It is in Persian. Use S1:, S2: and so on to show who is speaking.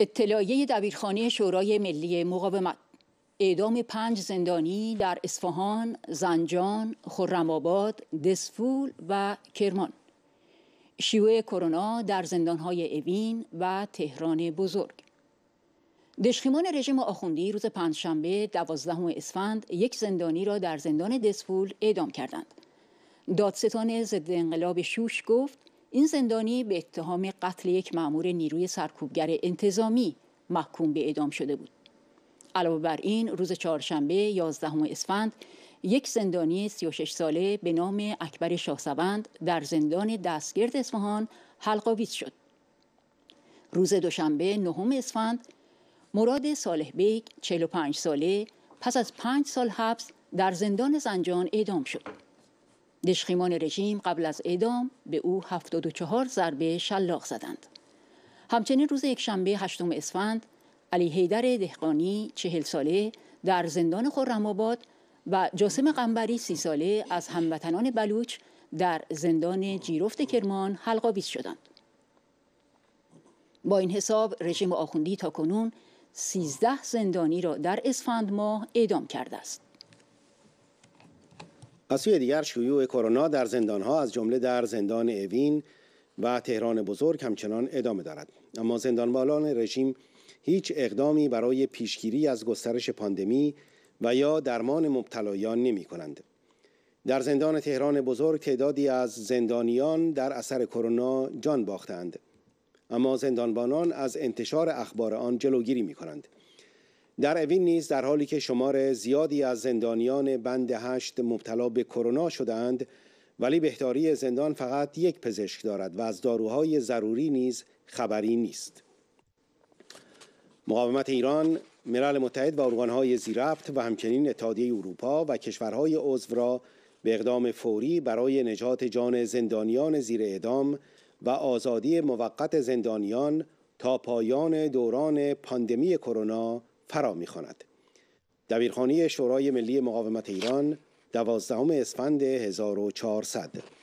S1: اطلاعیه دبیرخانه شورای ملی مقاومت اعدام پنج زندانی در اصفهان، زنجان، خرم‌آباد، دسفول و کرمان شیوع کرونا در زندانهای اوین و تهران بزرگ دشخیمان رژیم آخوندی روز پنجشنبه دوازدهم اسفند یک زندانی را در زندان دسفول اعدام کردند دادستان ضد انقلاب شوش گفت این زندانی به اتهام قتل یک مامور نیروی سرکوبگر انتظامی محکوم به اعدام شده بود علاوه بر این روز چهارشنبه 11 اسفند یک زندانی 36 ساله به نام اکبر شاهسوند در زندان دستگرد اصفهان حلقاویز شد روز دوشنبه نهم اسفند مراد صالح بیگ 45 ساله پس از 5 سال حبس در زندان زنجان اعدام شد دشخیمان رژیم قبل از اعدام به او 74 ضربه شلاق زدند. همچنین روز یکشنبه هشتم اسفند علی حیدر دهقانی چهل ساله در زندان خرم آباد و جاسم قنبری سی ساله از هموطنان بلوچ در زندان جیرفت کرمان حلقاویز شدند. با این حساب رژیم آخوندی تا کنون 13 زندانی را در اسفند ماه اعدام کرده است.
S2: از سوی دیگر شیوع کرونا در ها از جمله در زندان اوین و تهران بزرگ همچنان ادامه دارد اما زندانبانان رژیم هیچ اقدامی برای پیشگیری از گسترش پاندمی و یا درمان مبتلایان نمی در زندان تهران بزرگ تعدادی از زندانیان در اثر کرونا جان باختند اما زندانبانان از انتشار اخبار آن جلوگیری می کنند در اوین نیز در حالی که شمار زیادی از زندانیان بند هشت مبتلا به کرونا شدند ولی بهداری زندان فقط یک پزشک دارد و از داروهای ضروری نیز خبری نیست مقاومت ایران ملل متحد و ارگانهای زیرفت و همچنین اتحادیه اروپا و کشورهای عضو را به اقدام فوری برای نجات جان زندانیان زیر اعدام و آزادی موقت زندانیان تا پایان دوران پاندمی کرونا فرا میخواند دبیرخانه شورای ملی مقاومت ایران دوازدهم اسفند 1400